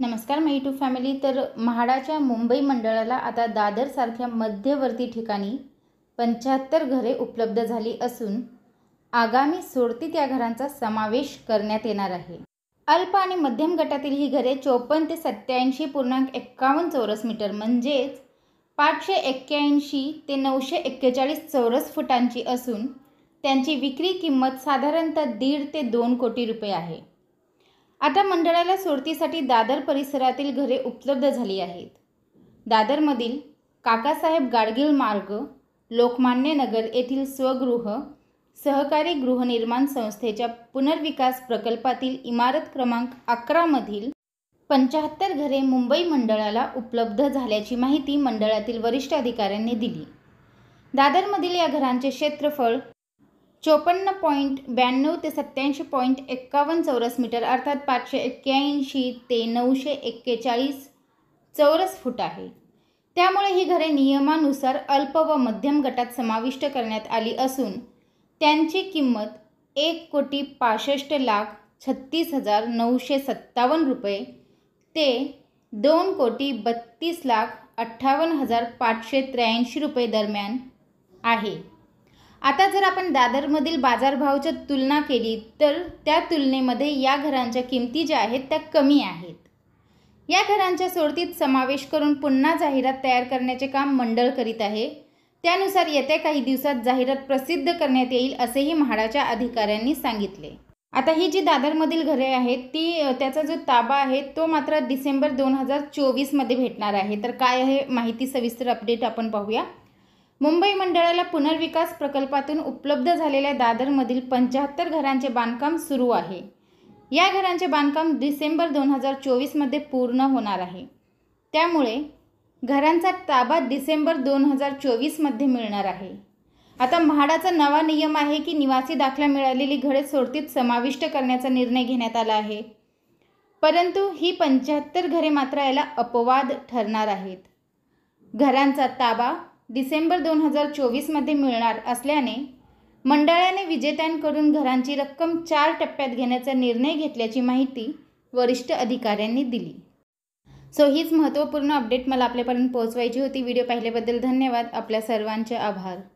नमस्कार मी to family तर म्हाडाच्या मुंबई मंडळाला आता दादरसारख्या मध्यवर्ती ठिकाणी पंच्याहत्तर घरे उपलब्ध झाली असून आगामी सोडती त्या घरांचा समावेश करण्यात येणार आहे अल्प आणि मध्यम गटातील ही घरे चोपन्न ते सत्याऐंशी पूर्णांक एक्कावन्न चौरस मीटर म्हणजेच पाचशे एक्क्याऐंशी ते नऊशे एक्केचाळीस चौरस फुटांची असून त्यांची विक्री किंमत साधारणतः दीड ते दोन कोटी रुपये आहे आता मंडळाला सोडतीसाठी दादर परिसरातील घरे उपलब्ध झाली आहेत दादरमधील काकासाहेब गाडगिल मार्ग लोकमान्य नगर येथील स्वगृह सहकारी गृहनिर्माण संस्थेच्या पुनर्विकास प्रकल्पातील इमारत क्रमांक अकरामधील पंच्याहत्तर घरे मुंबई मंडळाला उपलब्ध झाल्याची माहिती मंडळातील वरिष्ठ अधिकाऱ्यांनी दिली दादरमधील या घरांचे क्षेत्रफळ चोपन्न पॉईंट ब्याण्णव ते सत्त्याऐंशी पॉईंट एक्कावन्न चौरस मीटर अर्थात पाचशे एक्क्याऐंशी ते नऊशे एक्केचाळीस चौरस फूट आहे त्यामुळे ही घरे नियमानुसार अल्प व मध्यम गटात समाविष्ट करण्यात आली असून त्यांची किंमत एक कोटी पासष्ट लाख छत्तीस हजार नऊशे सत्तावन्न रुपये ते दोन कोटी बत्तीस लाख अठ्ठावन्न हजार पाचशे त्र्याऐंशी रुपये दरम्यान आहे आता जर आपण दादरमधील बाजारभावच्या तुलना केली तर त्या तुलनेमध्ये या घरांच्या किमती ज्या आहेत त्या कमी आहेत या घरांच्या सोडतीत समावेश करून पुन्हा जाहिरात तयार करण्याचे काम मंडळ करीत आहे त्यानुसार येत्या काही दिवसात जाहिरात प्रसिद्ध करण्यात येईल असेही म्हाडाच्या अधिकाऱ्यांनी सांगितले आता ही जी दादरमधील घरे आहेत ती त्याचा जो ताबा आहे तो मात्र डिसेंबर दोन हजार चोवीसमध्ये भेटणार आहे तर काय आहे माहिती सविस्तर अपडेट आपण पाहूया मुंबई मंडळाला पुनर्विकास प्रकल्पातून उपलब्ध झालेल्या दादरमधील पंच्याहत्तर घरांचे बांधकाम सुरू आहे या घरांचे बांधकाम डिसेंबर दोन हजार चोवीसमध्ये पूर्ण होणार आहे त्यामुळे घरांचा ताबा डिसेंबर दोन हजार चोवीसमध्ये मिळणार आहे आता म्हाडाचा नवा नियम आहे की निवासी दाखला मिळालेली घरे सोडतीत समाविष्ट करण्याचा निर्णय घेण्यात आला आहे परंतु ही पंच्याहत्तर घरे मात्र याला अपवाद ठरणार आहेत घरांचा ताबा डिसेंबर दोन हजार चोवीसमध्ये मिळणार असल्याने मंडळाने विजेत्यांकडून घरांची रक्कम चार टप्प्यात घेण्याचा निर्णय घेतल्याची माहिती वरिष्ठ अधिकाऱ्यांनी दिली सो हीच महत्त्वपूर्ण अपडेट मला आपल्यापर्यंत पोहोचवायची होती व्हिडिओ पाहिल्याबद्दल धन्यवाद आपल्या सर्वांचे आभार